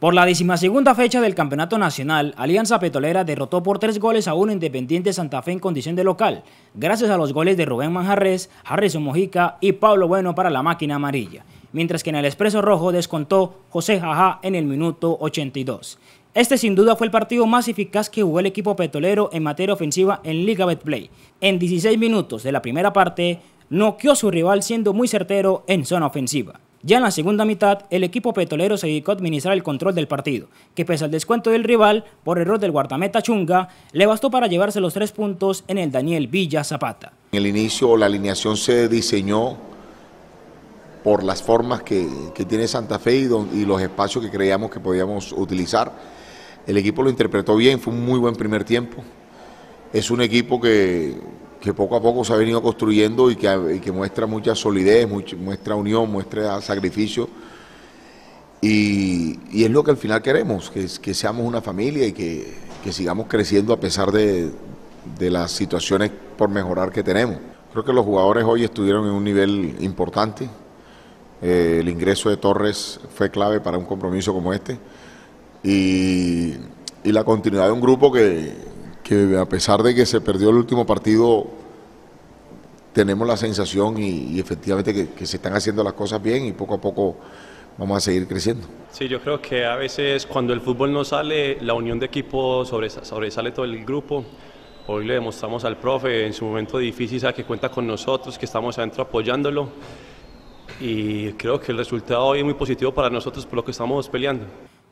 Por la decimasegunda fecha del Campeonato Nacional, Alianza Petrolera derrotó por tres goles a uno Independiente Santa Fe en condición de local, gracias a los goles de Rubén Manjarres, Harrison Mojica y Pablo Bueno para la máquina amarilla, mientras que en el Expreso Rojo descontó José Jaja en el minuto 82. Este sin duda fue el partido más eficaz que jugó el equipo petrolero en materia ofensiva en Liga Betplay. En 16 minutos de la primera parte, noqueó a su rival siendo muy certero en zona ofensiva. Ya en la segunda mitad, el equipo petrolero se dedicó a administrar el control del partido, que pese al descuento del rival por error del guardameta Chunga, le bastó para llevarse los tres puntos en el Daniel Villa Zapata. En el inicio la alineación se diseñó por las formas que, tiene Santa Fe y los espacios que creíamos que podíamos utilizar. El equipo lo interpretó bien, fue un muy buen primer tiempo. Es un equipo que que poco a poco se ha venido construyendo y que, que muestra mucha solidez, muestra unión, muestra sacrificio. Y, es lo que al final queremos, que, que seamos una familia y que, sigamos creciendo a pesar de, las situaciones por mejorar que tenemos. Creo que los jugadores hoy estuvieron en un nivel importante. Eh, el ingreso de Torres fue clave para un compromiso como este. y la continuidad de un grupo que, que a pesar de que se perdió el último partido, tenemos la sensación y, efectivamente que, se están haciendo las cosas bien y poco a poco vamos a seguir creciendo. Sí, yo creo que a veces cuando el fútbol no sale, la unión de equipo sobresale, todo el grupo. Hoy le demostramos al profe en su momento difícil a que cuenta con nosotros, que estamos adentro apoyándolo y creo que el resultado hoy es muy positivo para nosotros por lo que estamos peleando.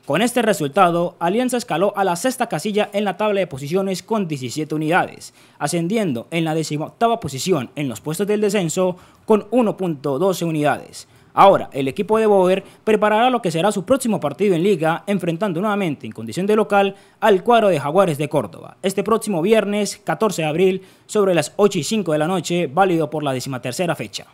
Con este resultado, Alianza escaló a la sexta casilla en la tabla de posiciones con 17 unidades, ascendiendo en la decimoctava posición en los puestos del descenso con 1.12 unidades. Ahora, el equipo de Boer preparará lo que será su próximo partido en Liga, enfrentando nuevamente en condición de local al cuadro de Jaguares de Córdoba, este próximo viernes 14 de abril sobre las 8 y 5 de la noche, válido por la decimatercera fecha.